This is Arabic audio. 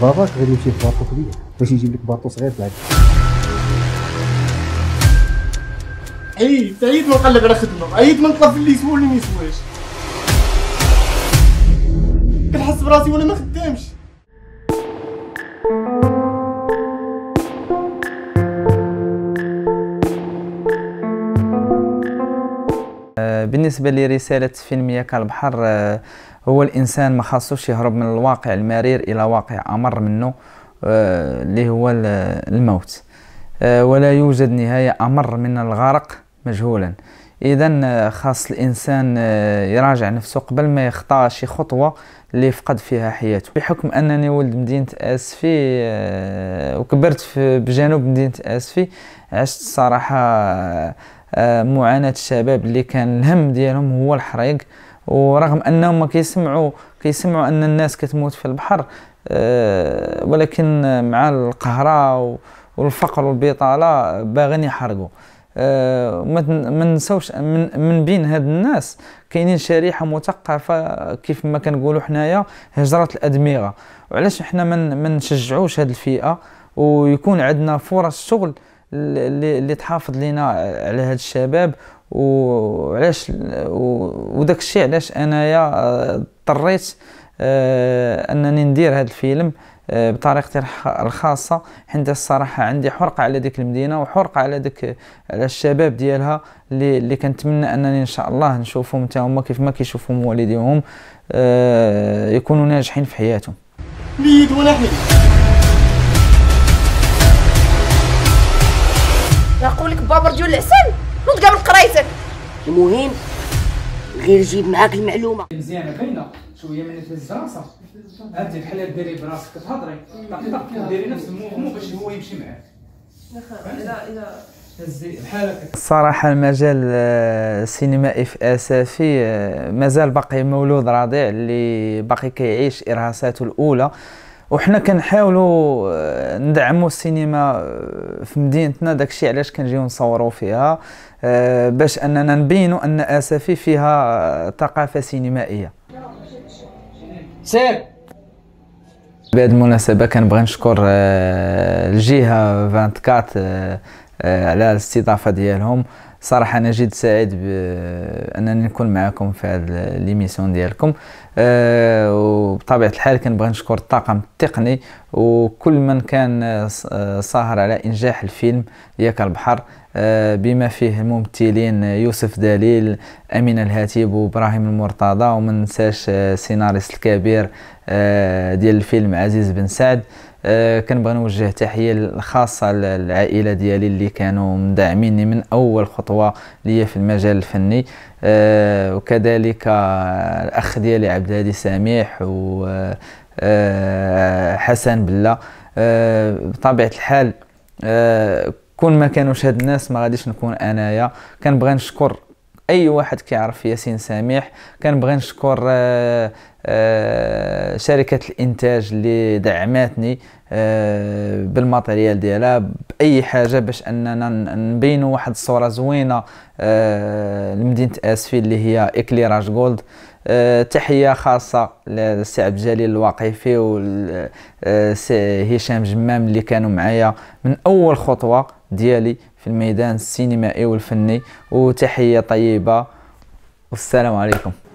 باباك غادي يمشي بباطو كبير باش يجيب لك باطو صغير بعد عيد عيد ما نقلب على خدمه عيد ما نطلب في اللي يسوى ما يسواش كنحس براسي وانا ما خدامش آه، بالنسبه لرساله فيلميه كالبحر آه، هو الانسان ما خاصوش يهرب من الواقع المرير الى واقع امر منه آه، اللي هو الموت ولا يوجد نهايه امر من الغرق مجهولا اذا خاص الانسان يراجع نفسه قبل ما يخطا شي خطوه اللي فقد فيها حياته بحكم انني ولد مدينه اسفي وكبرت في بجنوب مدينه اسفي عشت الصراحه آه، معاناه الشباب اللي كان الهم ديالهم هو الحريق ورغم انهم كيسمعوا كيسمعوا ان الناس كتموت في البحر آه، ولكن مع القهره والفقر والبطاله باغيين يحرقوا آه، ما نساوش من, من بين هاد الناس كاينين شريحه مثقفه كيف ما كنقولوا حنايا هجره الادمغه وعلاش احنا ما نشجعوش هاد الفئه ويكون عندنا فرص شغل اللي تحافظ لينا على هاد الشباب وعلاش وداك الشيء علاش انايا آه، اضطريت آه، انني ندير هذا الفيلم آه، بطريقتي الخاصه حيت الصراحه عندي حرقه على ديك المدينه وحرقه على ديك على الشباب ديالها اللي اللي كنتمنى انني ان شاء الله نشوفهم حتى هما كيف ما كيشوفهم والديهم يكونوا ناجحين في حياتهم ميت ولا حيد البخور ديال العسل نوض قبل قرايتك المهم غير جيب معاك المعلومه مزيانه باينه شويه من تهز راسها هادي بحال ديري براسك كتهضري تعطي ديري نفس الموفمون باش هو يمشي معاك صراحة الصراحه المجال السينمائي آه، في اسافي آه، مازال باقي مولود رضيع اللي باقي كيعيش ارهاصاته الاولى وحنا كنحاولوا آه، ندعموا السينما آه، في مدينتنا داكشي علاش كنجيو نصوروا فيها آه، باش اننا نبينوا ان اسفي فيها ثقافه سينمائيه سير بهذه المناسبه كنبغي نشكر الجهه 24 على الاستضافه ديالهم صراحه انا جد سعيد بانني نكون معكم في هذه ليميسيون ديالكم آه، وبطبيعه الحال كنبغي نشكر الطاقم التقني وكل من كان ساهر آه، على انجاح الفيلم ياك البحر آه، بما فيه الممثلين يوسف دليل امين الهاتيب وابراهيم المرتضى وما ننساش السيناريست الكبير ديال الفيلم عزيز بن سعد آه، كنبغي نوجه تحيه الخاصه للعائله ديالي اللي كانوا مدعميني من اول خطوه ليا في المجال الفني آه، وكذلك الاخ ديالي عبد الهادي سميح وحسن آه، بالله بلا بطبيعه الحال كون ما كانوش هاد الناس ما غاديش نكون انايا كنبغي نشكر اي واحد كيعرف ياسين سميح كنبغي نشكر آه، آه، شركه الانتاج اللي دعماتني آه، بالماتريال ديالها باي حاجه باش اننا نبينوا واحد الصوره زوينه لمدينه اسفي اللي هي اكليراج جولد تحيه خاصه للسي عبد الجليل الواقفي والسي هشام جمام اللي كانوا معايا من اول خطوه ديالي في الميدان السينمائي والفني وتحية طيبة والسلام عليكم